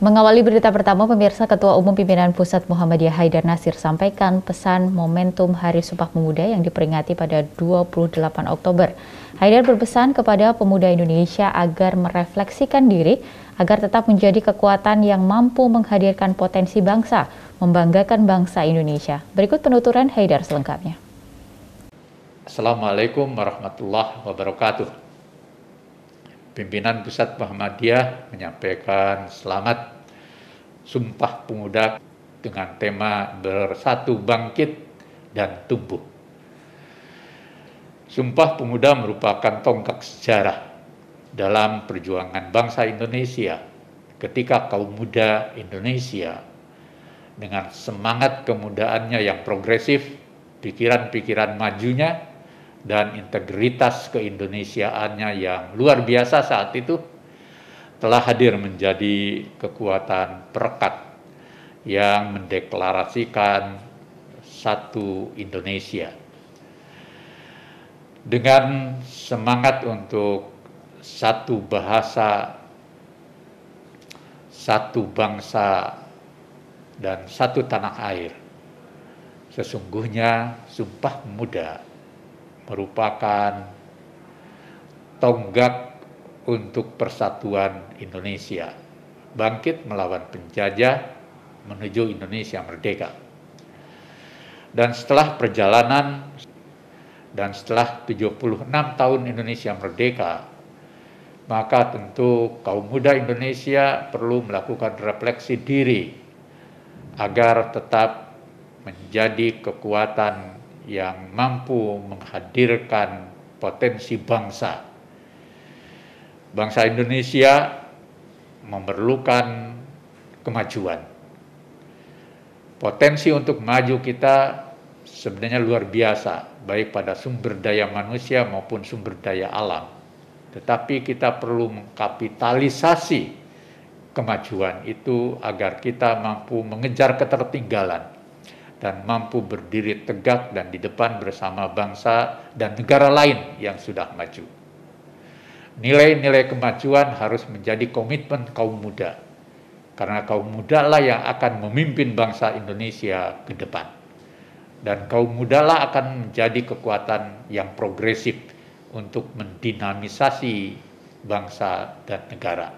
Mengawali berita pertama, pemirsa Ketua Umum Pimpinan Pusat Muhammadiyah Haidar Nasir sampaikan pesan momentum Hari Sumpah Pemuda yang diperingati pada 28 Oktober. Haidar berpesan kepada pemuda Indonesia agar merefleksikan diri agar tetap menjadi kekuatan yang mampu menghadirkan potensi bangsa, membanggakan bangsa Indonesia. Berikut penuturan Haidar selengkapnya. Assalamualaikum warahmatullahi wabarakatuh pimpinan pusat Muhammadiyah menyampaikan selamat Sumpah Pemuda dengan tema Bersatu Bangkit dan Tumbuh. Sumpah Pemuda merupakan tonggak sejarah dalam perjuangan bangsa Indonesia ketika kaum muda Indonesia dengan semangat kemudaannya yang progresif, pikiran-pikiran majunya, dan integritas keindonesiaannya yang luar biasa saat itu telah hadir menjadi kekuatan perekat yang mendeklarasikan satu Indonesia. Dengan semangat untuk satu bahasa, satu bangsa, dan satu tanah air. Sesungguhnya sumpah muda merupakan tonggak untuk persatuan Indonesia. Bangkit melawan penjajah menuju Indonesia merdeka. Dan setelah perjalanan dan setelah 76 tahun Indonesia merdeka, maka tentu kaum muda Indonesia perlu melakukan refleksi diri agar tetap menjadi kekuatan yang mampu menghadirkan potensi bangsa. Bangsa Indonesia memerlukan kemajuan. Potensi untuk maju kita sebenarnya luar biasa, baik pada sumber daya manusia maupun sumber daya alam. Tetapi kita perlu mengkapitalisasi kemajuan itu agar kita mampu mengejar ketertinggalan dan mampu berdiri tegak dan di depan bersama bangsa dan negara lain yang sudah maju. Nilai-nilai kemajuan harus menjadi komitmen kaum muda, karena kaum mudalah yang akan memimpin bangsa Indonesia ke depan. Dan kaum mudalah akan menjadi kekuatan yang progresif untuk mendinamisasi bangsa dan negara.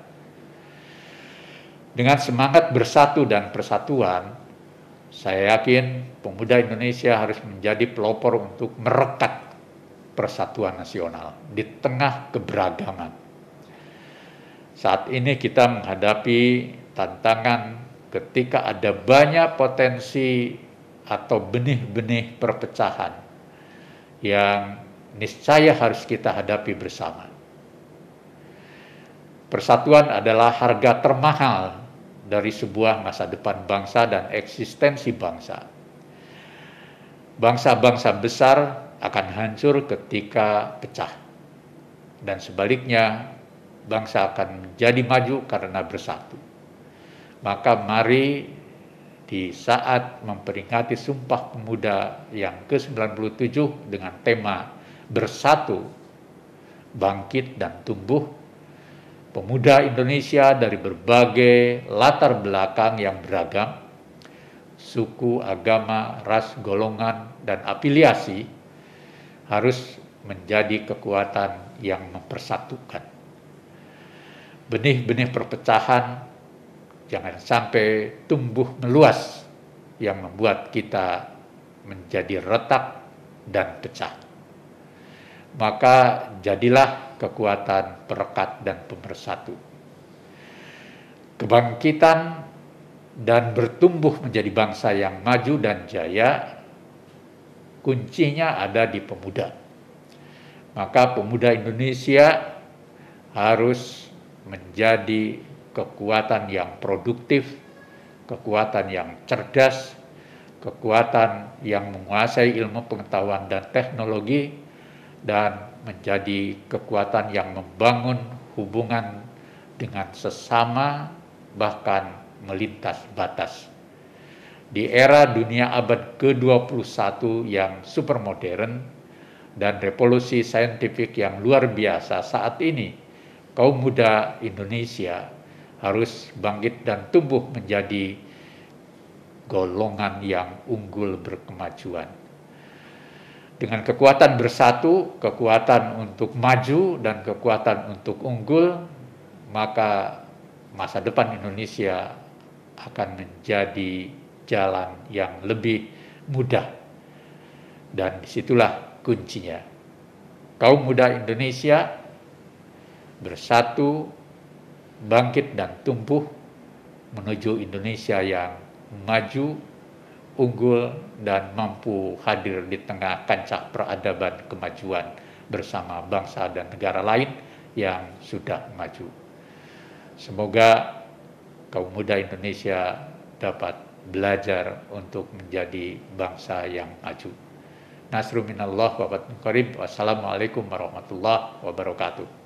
Dengan semangat bersatu dan persatuan, saya yakin pemuda Indonesia harus menjadi pelopor untuk merekat persatuan nasional di tengah keberagaman. Saat ini kita menghadapi tantangan ketika ada banyak potensi atau benih-benih perpecahan yang niscaya harus kita hadapi bersama. Persatuan adalah harga termahal dari sebuah masa depan bangsa dan eksistensi bangsa. Bangsa-bangsa besar akan hancur ketika pecah, dan sebaliknya, bangsa akan menjadi maju karena bersatu. Maka, mari di saat memperingati Sumpah Pemuda yang ke-97 dengan tema "Bersatu, Bangkit, dan Tumbuh" pemuda Indonesia dari berbagai latar belakang yang beragam, suku, agama, ras, golongan, dan afiliasi harus menjadi kekuatan yang mempersatukan. Benih-benih perpecahan jangan sampai tumbuh meluas yang membuat kita menjadi retak dan pecah maka jadilah kekuatan perekat dan pemersatu. Kebangkitan dan bertumbuh menjadi bangsa yang maju dan jaya, kuncinya ada di pemuda. Maka pemuda Indonesia harus menjadi kekuatan yang produktif, kekuatan yang cerdas, kekuatan yang menguasai ilmu pengetahuan dan teknologi, dan menjadi kekuatan yang membangun hubungan dengan sesama bahkan melintas batas. Di era dunia abad ke-21 yang supermodern dan revolusi saintifik yang luar biasa saat ini, kaum muda Indonesia harus bangkit dan tumbuh menjadi golongan yang unggul berkemajuan dengan kekuatan bersatu, kekuatan untuk maju dan kekuatan untuk unggul, maka masa depan Indonesia akan menjadi jalan yang lebih mudah. Dan disitulah kuncinya. Kaum muda Indonesia bersatu, bangkit dan tumbuh menuju Indonesia yang maju unggul dan mampu hadir di tengah kancah peradaban kemajuan bersama bangsa dan negara lain yang sudah maju. Semoga kaum muda Indonesia dapat belajar untuk menjadi bangsa yang maju. Nasru minallah Wassalamualaikum warahmatullahi wabarakatuh.